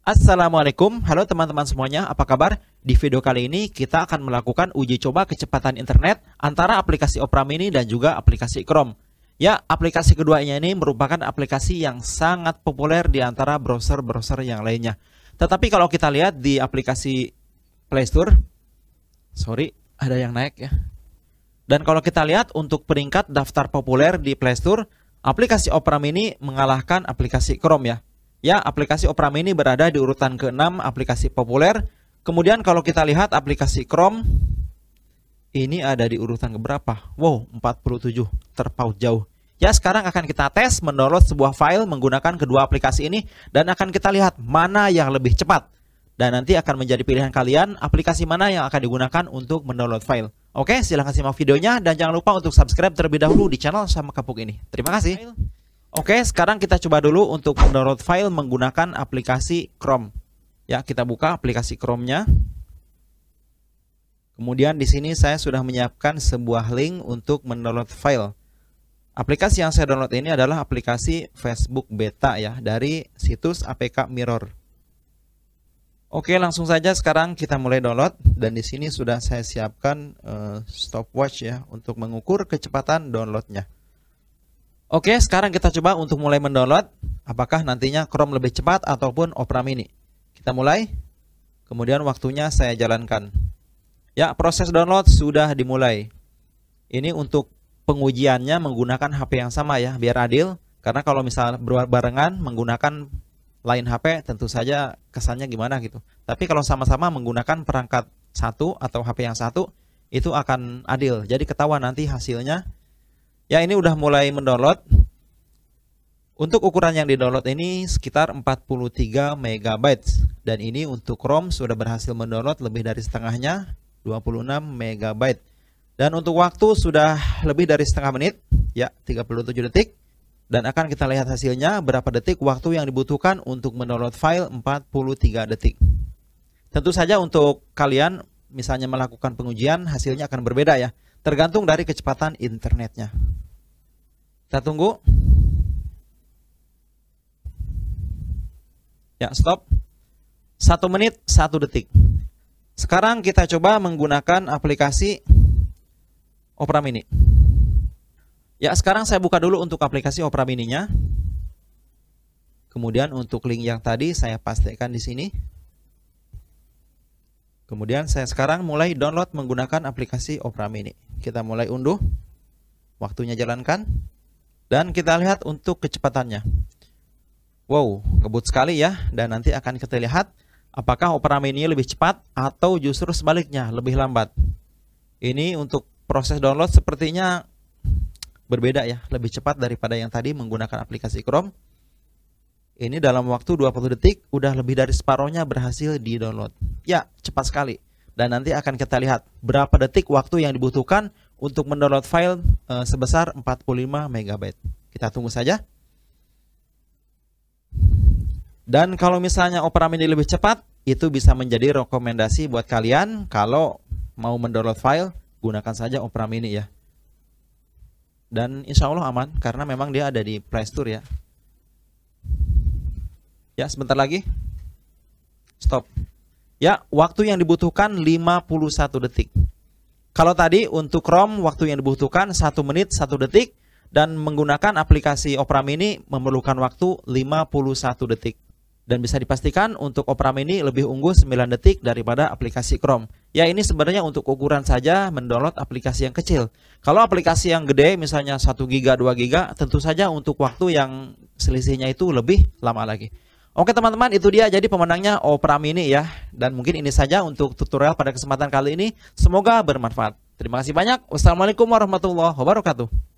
Assalamualaikum, halo teman-teman semuanya, apa kabar? Di video kali ini kita akan melakukan uji coba kecepatan internet antara aplikasi Opera Mini dan juga aplikasi Chrome. Ya, aplikasi keduanya ini merupakan aplikasi yang sangat populer di antara browser-browser yang lainnya. Tetapi kalau kita lihat di aplikasi Play Store, sorry, ada yang naik ya. Dan kalau kita lihat untuk peringkat daftar populer di Play Store, aplikasi Opera Mini mengalahkan aplikasi Chrome ya. Ya, aplikasi Opera Mini berada di urutan ke-6 aplikasi populer. Kemudian kalau kita lihat aplikasi Chrome ini ada di urutan berapa? Wow, 47, terpaut jauh. Ya, sekarang akan kita tes mendownload sebuah file menggunakan kedua aplikasi ini dan akan kita lihat mana yang lebih cepat. Dan nanti akan menjadi pilihan kalian aplikasi mana yang akan digunakan untuk mendownload file. Oke, silahkan simak videonya dan jangan lupa untuk subscribe terlebih dahulu di channel sama kapuk ini. Terima kasih. Oke, sekarang kita coba dulu untuk mendownload file menggunakan aplikasi Chrome. Ya, kita buka aplikasi Chrome-nya. Kemudian di sini saya sudah menyiapkan sebuah link untuk mendownload file. Aplikasi yang saya download ini adalah aplikasi Facebook Beta ya, dari situs APK Mirror. Oke, langsung saja sekarang kita mulai download dan di sini sudah saya siapkan uh, stopwatch ya untuk mengukur kecepatan downloadnya. nya Oke, sekarang kita coba untuk mulai mendownload apakah nantinya Chrome lebih cepat ataupun Opera Mini. Kita mulai. Kemudian waktunya saya jalankan. Ya, proses download sudah dimulai. Ini untuk pengujiannya menggunakan HP yang sama ya, biar adil. Karena kalau misalnya berbarengan menggunakan lain HP tentu saja kesannya gimana gitu. Tapi kalau sama-sama menggunakan perangkat satu atau HP yang satu itu akan adil. Jadi ketahuan nanti hasilnya Ya ini udah mulai mendownload. Untuk ukuran yang didownload ini sekitar 43 MB dan ini untuk ROM sudah berhasil mendownload lebih dari setengahnya 26 MB. Dan untuk waktu sudah lebih dari setengah menit, ya 37 detik. Dan akan kita lihat hasilnya berapa detik waktu yang dibutuhkan untuk mendownload file 43 detik. Tentu saja untuk kalian misalnya melakukan pengujian hasilnya akan berbeda ya, tergantung dari kecepatan internetnya. Kita tunggu. Ya, stop. Satu menit, satu detik. Sekarang kita coba menggunakan aplikasi Opera Mini. Ya, sekarang saya buka dulu untuk aplikasi Opera Mininya. Kemudian untuk link yang tadi saya pastikan di sini. Kemudian saya sekarang mulai download menggunakan aplikasi Opera Mini. Kita mulai unduh. Waktunya jalankan. Dan kita lihat untuk kecepatannya. Wow, ngebut sekali ya. Dan nanti akan kita lihat apakah Opera Mini lebih cepat atau justru sebaliknya lebih lambat. Ini untuk proses download sepertinya berbeda ya, lebih cepat daripada yang tadi menggunakan aplikasi Chrome. Ini dalam waktu 20 detik udah lebih dari separohnya berhasil di download. Ya, cepat sekali. Dan nanti akan kita lihat berapa detik waktu yang dibutuhkan untuk mendownload file uh, sebesar 45 MB. Kita tunggu saja. Dan kalau misalnya Opera Mini lebih cepat, itu bisa menjadi rekomendasi buat kalian kalau mau mendownload file, gunakan saja Opera Mini ya. Dan insya Allah aman, karena memang dia ada di Play Store ya. Ya, sebentar lagi. Stop. Ya, waktu yang dibutuhkan 51 detik. Kalau tadi untuk Chrome waktu yang dibutuhkan 1 menit 1 detik dan menggunakan aplikasi Opera Mini memerlukan waktu 51 detik. Dan bisa dipastikan untuk Opera Mini lebih unggul 9 detik daripada aplikasi Chrome. Ya ini sebenarnya untuk ukuran saja mendownload aplikasi yang kecil. Kalau aplikasi yang gede misalnya 1 GB, 2 GB tentu saja untuk waktu yang selisihnya itu lebih lama lagi. Oke teman-teman, itu dia jadi pemenangnya Opera Mini ya. Dan mungkin ini saja untuk tutorial pada kesempatan kali ini. Semoga bermanfaat. Terima kasih banyak. Wassalamualaikum warahmatullahi wabarakatuh.